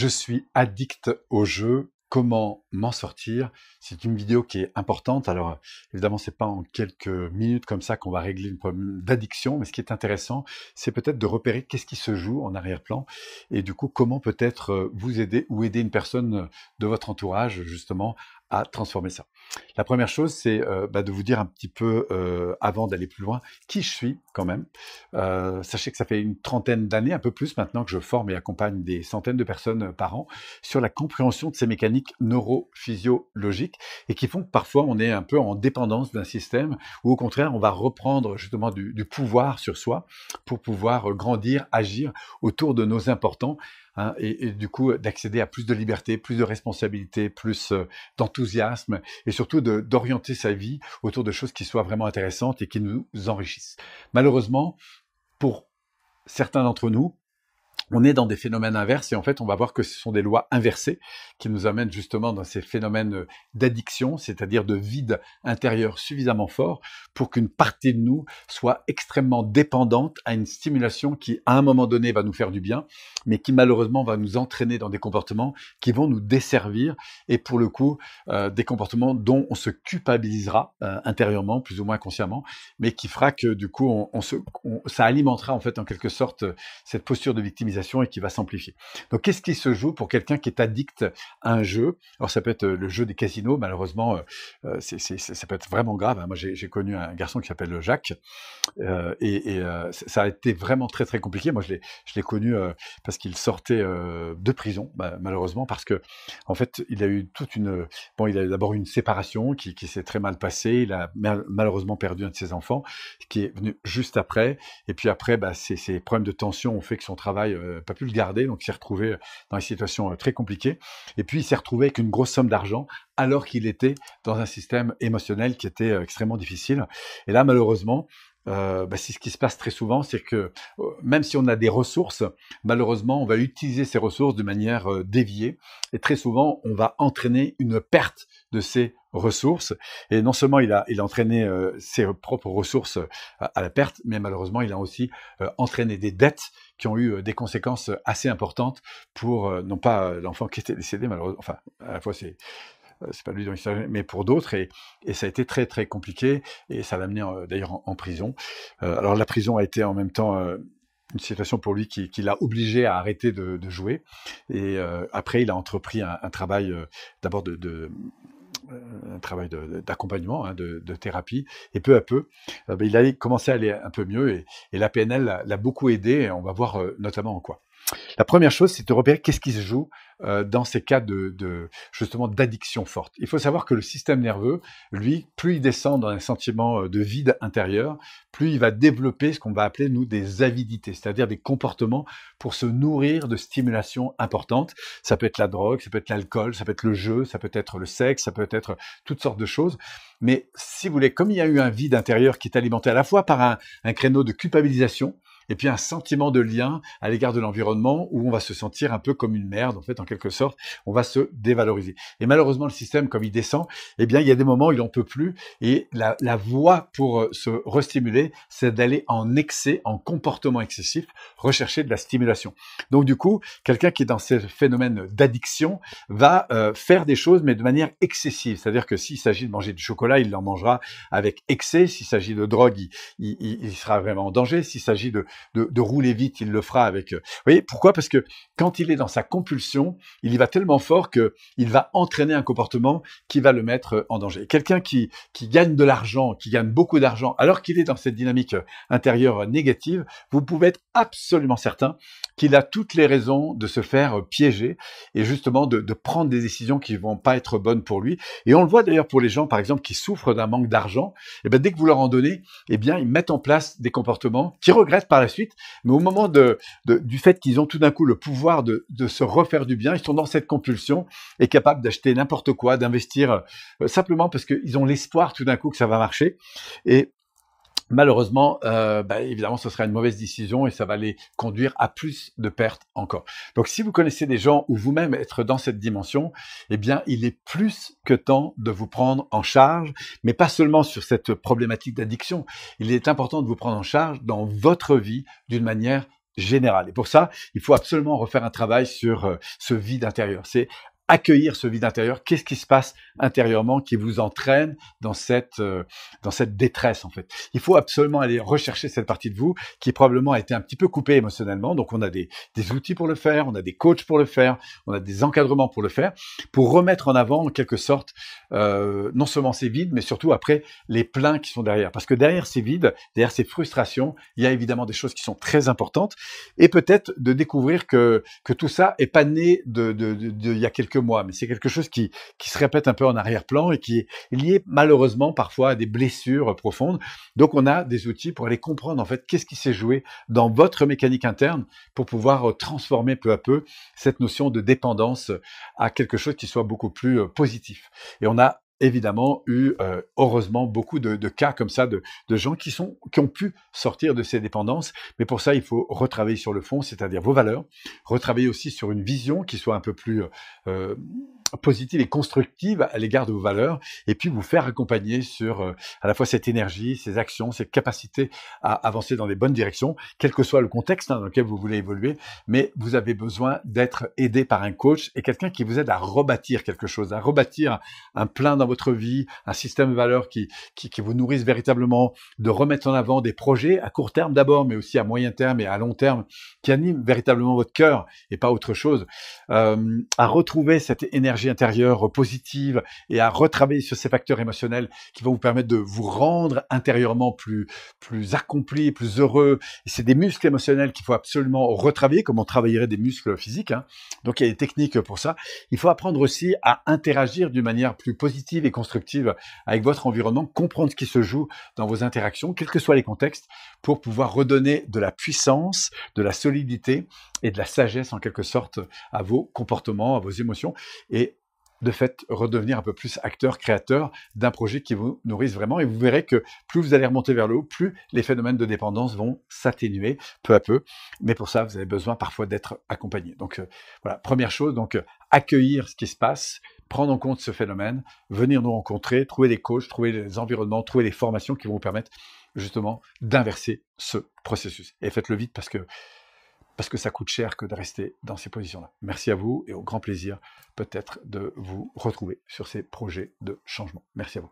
Je suis addict au jeu. Comment m'en sortir C'est une vidéo qui est importante. Alors évidemment, ce n'est pas en quelques minutes comme ça qu'on va régler une problème d'addiction, mais ce qui est intéressant, c'est peut-être de repérer qu'est-ce qui se joue en arrière-plan et du coup comment peut-être euh, vous aider ou aider une personne de votre entourage justement à transformer ça. La première chose, c'est euh, bah, de vous dire un petit peu, euh, avant d'aller plus loin, qui je suis quand même. Euh, sachez que ça fait une trentaine d'années, un peu plus maintenant, que je forme et accompagne des centaines de personnes par an sur la compréhension de ces mécaniques neurophysiologiques et qui font que parfois on est un peu en dépendance d'un système ou au contraire on va reprendre justement du, du pouvoir sur soi pour pouvoir grandir, agir autour de nos importants Hein, et, du coup d'accéder à plus de liberté, plus de responsabilité, plus euh, d'enthousiasme, et surtout d'orienter sa vie autour de choses qui soient vraiment intéressantes et qui nous enrichissent. Malheureusement, pour certains d'entre nous, on est dans des phénomènes inverses et en fait, on va voir que ce sont des lois inversées qui nous amènent justement dans ces phénomènes euh, d'addiction, c'est-à-dire de vide intérieur suffisamment fort pour qu'une partie de nous soit extrêmement dépendante à une stimulation qui, à un moment donné, va nous faire du bien, mais qui malheureusement va nous entraîner dans des comportements qui vont nous desservir et pour le coup, euh, des comportements dont on se culpabilisera euh, intérieurement, plus ou moins consciemment, mais qui fera que du coup, ça alimentera en fait en quelque sorte cette posture de victimisation et qui va s'amplifier. Donc, qu'est-ce qui se joue pour quelqu'un qui est addict à un jeu Alors, ça peut être euh, le jeu des casinos, malheureusement, euh, euh, ça peut être vraiment grave. Hein. Moi, j'ai, connu un garçon qui s'appelle Jacques, et, ça a été vraiment très, très compliqué. Moi, je l'ai, je l'ai connu parce qu'il sortait de prison, bah, malheureusement, parce que, en fait, il a eu toute une. Bon, il a eu d'abord une séparation qui, s'est très mal passée. Il a malheureusement perdu un de ses enfants, qui est venu juste après. Et puis après, bah, ces problèmes de tension ont fait que son travail euh, pas pu le garder, donc il s'est retrouvé euh, dans une situation euh, très compliquée. Et puis il s'est retrouvé avec une grosse somme d'argent alors qu'il était dans un système émotionnel qui était extrêmement difficile. Et là, malheureusement, euh, bah, c'est ce qui se passe très souvent, c'est que euh, même si on a des ressources, malheureusement, on va utiliser ces ressources de manière euh, déviée, et très souvent, on va entraîner une perte de ces ressources. Et non seulement il a, entraîné ses propres ressources à la perte, mais malheureusement, il a aussi entraîné des dettes qui ont eu des conséquences assez importantes pour, non pas l'enfant qui était décédé, malheureusement, enfin, à la fois c'est euh, c'est pas lui dont il s'agit, mais pour d'autres, et, ça a été très très compliqué, et ça l'a amené euh, d'ailleurs en, prison. Euh, alors la prison a été en même temps une situation pour lui qui, l'a obligé à arrêter de, jouer. Et après, il a entrepris un, travail d'abord de, un travail d'accompagnement, hein, de, thérapie, et peu à peu, bah, il a commencé à aller un peu mieux, et, et la PNL l'a beaucoup aidé, et on va voir notamment en quoi. La première chose, c'est de repérer qu'est-ce qui se joue euh, dans ces cas de, justement d'addiction forte. Il faut savoir que le système nerveux, lui, plus il descend dans un sentiment euh, de vide intérieur, plus il va développer ce qu'on va appeler nous des avidités, c'est-à-dire des comportements pour se nourrir de stimulations importantes. Ça peut être la drogue, ça peut être l'alcool, ça peut être le jeu, ça peut être le sexe, ça peut être toutes sortes de choses. Mais si vous voulez, comme il y a eu un vide intérieur qui est alimenté à la fois par un créneau de culpabilisation, et puis un sentiment de lien à l'égard de l'environnement où on va se sentir un peu comme une merde, en fait, en quelque sorte, on va se dévaloriser. Et malheureusement, le système, comme il descend, eh bien, il y a des moments où il n'en peut plus, et la, la voie pour euh, se restimuler, c'est d'aller en excès, en comportement excessif, rechercher de la stimulation. Donc, du coup, quelqu'un qui est dans ce phénomène d'addiction va euh, faire des choses, mais de manière excessive. C'est-à-dire que s'il s'agit de manger du chocolat, il en mangera avec excès. S'il s'agit de drogue, il, il, il sera vraiment en danger. S'il s'agit de, de, rouler vite, il le fera avec. Euh, vous voyez pourquoi Parce que quand il est dans sa compulsion, il y va tellement fort que il va entraîner un comportement qui va le mettre euh, en danger. Quelqu'un qui, gagne de l'argent, qui gagne beaucoup d'argent, alors qu'il est dans cette dynamique euh, intérieure négative, vous pouvez être absolument certain qu'il a toutes les raisons de se faire piéger et justement de, prendre des décisions qui ne vont pas être bonnes pour lui. Et on le voit d'ailleurs pour les gens, par exemple, qui souffrent d'un manque d'argent. Et eh ben, dès que vous leur en donnez, eh bien ils mettent en place des comportements qu'ils regrettent par la suite, mais au moment du fait qu'ils ont tout d'un coup le pouvoir de, se refaire du bien, ils sont dans cette compulsion et capables d'acheter n'importe quoi, d'investir euh, simplement parce qu'ils ont l'espoir tout d'un coup que ça va marcher. Et malheureusement, euh, bah, évidemment, ce serait une mauvaise décision et ça va les conduire à plus de pertes encore. Donc, si vous connaissez des gens ou vous-même être dans cette dimension, eh bien, il est plus que temps de vous prendre en charge, mais pas seulement sur cette problématique d'addiction. Il est important de vous prendre en charge dans votre vie d'une manière générale. Et pour ça, il faut absolument refaire un travail sur euh, ce vide intérieur. C'est accueillir ce vide intérieur, qu'est-ce qui se passe intérieurement qui vous entraîne dans cette, euh, dans cette détresse en fait. Il faut absolument aller rechercher cette partie de vous qui probablement a été un petit peu coupée émotionnellement. Donc on a des, des outils pour le faire, on a des coachs pour le faire, on a des encadrements pour le faire, pour remettre en avant en quelque sorte euh, non seulement ces vides, mais surtout après les pleins qui sont derrière. Parce que derrière ces vides, derrière ces frustrations, il y a évidemment des choses qui sont très importantes et peut-être de découvrir que, que tout ça est pas né de, de il y a quelques moi, mais c'est quelque chose qui, se répète un peu en arrière-plan et qui est lié malheureusement parfois à des blessures profondes. Donc on a des outils pour aller comprendre en fait qu'est-ce qui s'est joué dans votre mécanique interne pour pouvoir euh, transformer peu à peu cette notion de dépendance à quelque chose qui soit beaucoup plus euh, positif. Et on a évidemment eu, euh, heureusement, beaucoup de, cas comme ça, de, gens qui, sont, qui ont pu sortir de ces dépendances. Mais pour ça, il faut retravailler sur le fond, c'est-à-dire vos valeurs, retravailler aussi sur une vision qui soit un peu plus... Euh, positive et constructive à l'égard de vos valeurs, et puis vous faire accompagner sur euh, à la fois cette énergie, ces actions, cette capacité à avancer dans les bonnes directions, quel que soit le contexte hein, dans lequel vous voulez évoluer, mais vous avez besoin d'être aidé par un coach et quelqu'un qui vous aide à rebâtir quelque chose, à rebâtir un plein dans votre vie, un système de valeurs qui, qui, vous nourrisse véritablement, de remettre en avant des projets à court terme d'abord, mais aussi à moyen terme et à long terme, qui animent véritablement votre cœur et pas autre chose, euh, à retrouver cette énergie intérieure positive et à retravailler sur ces facteurs émotionnels qui vont vous permettre de vous rendre intérieurement plus, plus accompli, plus heureux. C'est des muscles émotionnels qu'il faut absolument retravailler, comme on travaillerait des muscles physiques. Hein. Donc il y a des techniques pour ça. Il faut apprendre aussi à interagir d'une manière plus positive et constructive avec votre environnement, comprendre ce qui se joue dans vos interactions, quels que soient les contextes, pour pouvoir redonner de la puissance, de la solidité et de la sagesse en quelque sorte à vos comportements, à vos émotions et de fait redevenir un peu plus acteur, créateur d'un projet qui vous nourrisse vraiment. Et vous verrez que plus vous allez remonter vers le haut, plus les phénomènes de dépendance vont s'atténuer peu à peu. Mais pour ça, vous avez besoin parfois d'être accompagné. Donc euh, voilà, première chose, donc euh, accueillir ce qui se passe, prendre en compte ce phénomène, venir nous rencontrer, trouver des coachs, trouver des environnements, trouver les formations qui vont vous permettre justement d'inverser ce processus. Et faites-le vite parce que, parce que ça coûte cher que de rester dans ces positions-là. Merci à vous et au grand plaisir peut-être de vous retrouver sur ces projets de changement. Merci à vous.